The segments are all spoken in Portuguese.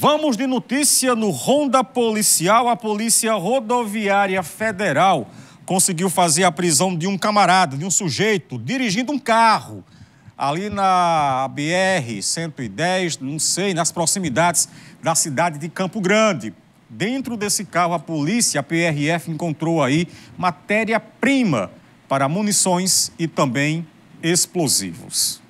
Vamos de notícia no Ronda Policial. A Polícia Rodoviária Federal conseguiu fazer a prisão de um camarada, de um sujeito, dirigindo um carro ali na BR-110, não sei, nas proximidades da cidade de Campo Grande. Dentro desse carro, a polícia, a PRF, encontrou aí matéria-prima para munições e também explosivos.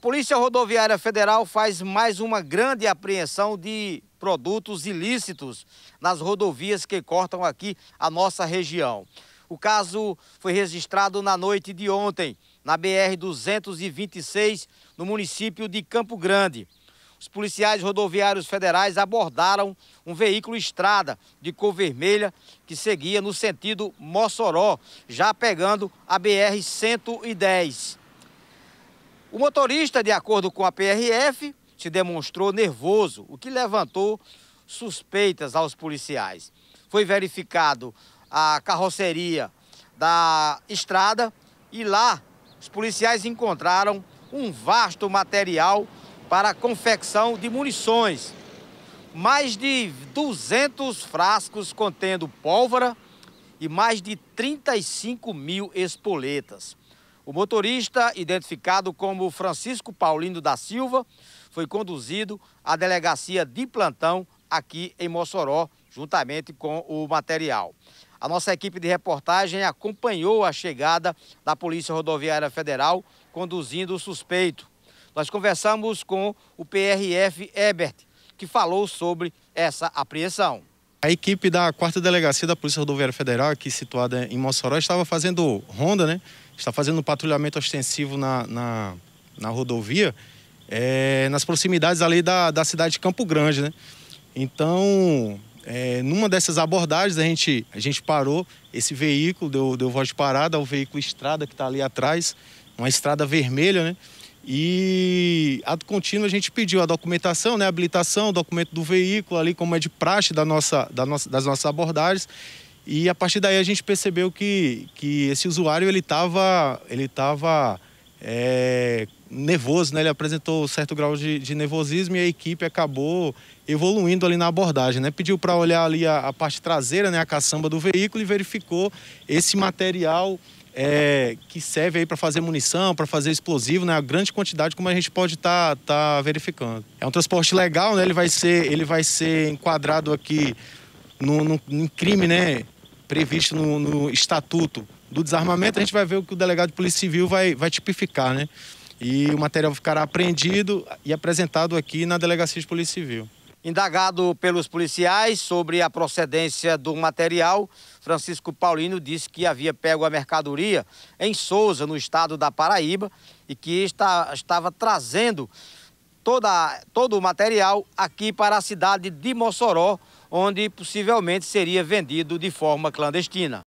Polícia Rodoviária Federal faz mais uma grande apreensão de produtos ilícitos nas rodovias que cortam aqui a nossa região. O caso foi registrado na noite de ontem, na BR-226, no município de Campo Grande. Os policiais rodoviários federais abordaram um veículo estrada de cor vermelha que seguia no sentido Mossoró, já pegando a BR-110. O motorista, de acordo com a PRF, se demonstrou nervoso, o que levantou suspeitas aos policiais. Foi verificado a carroceria da estrada e lá os policiais encontraram um vasto material para confecção de munições. Mais de 200 frascos contendo pólvora e mais de 35 mil espoletas. O motorista, identificado como Francisco Paulino da Silva, foi conduzido à delegacia de plantão aqui em Mossoró, juntamente com o material. A nossa equipe de reportagem acompanhou a chegada da Polícia Rodoviária Federal conduzindo o suspeito. Nós conversamos com o PRF Ebert, que falou sobre essa apreensão. A equipe da quarta delegacia da Polícia Rodoviária Federal, aqui situada em Mossoró, estava fazendo ronda, né? está fazendo um patrulhamento ostensivo na, na, na rodovia, é, nas proximidades ali da, da cidade de Campo Grande, né? Então, é, numa dessas abordagens, a gente, a gente parou esse veículo, deu, deu voz de parada ao veículo estrada que está ali atrás, uma estrada vermelha, né? E ato contínuo a gente pediu a documentação, né, a habilitação, o documento do veículo ali, como é de praxe da nossa, da nossa, das nossas abordagens. E a partir daí a gente percebeu que, que esse usuário ele estava ele tava, é, nervoso, né? ele apresentou certo grau de, de, nervosismo e a equipe acabou evoluindo ali na abordagem. Né? Pediu para olhar ali a, a, parte traseira, né? a caçamba do veículo e verificou esse material é, que serve aí para fazer munição, para fazer explosivo, né? A grande quantidade como a gente pode estar tá, tá verificando. É um transporte legal, né? Ele vai ser, ele vai ser enquadrado aqui no, no, no crime né, previsto no, no, estatuto do desarmamento, a gente vai ver o que o delegado de polícia civil vai, vai tipificar, né? E o material ficará apreendido e apresentado aqui na delegacia de polícia civil. Indagado pelos policiais sobre a procedência do material, Francisco Paulino disse que havia pego a mercadoria em Souza, no estado da Paraíba, e que está, estava trazendo toda, todo o material aqui para a cidade de Mossoró, onde possivelmente seria vendido de forma clandestina.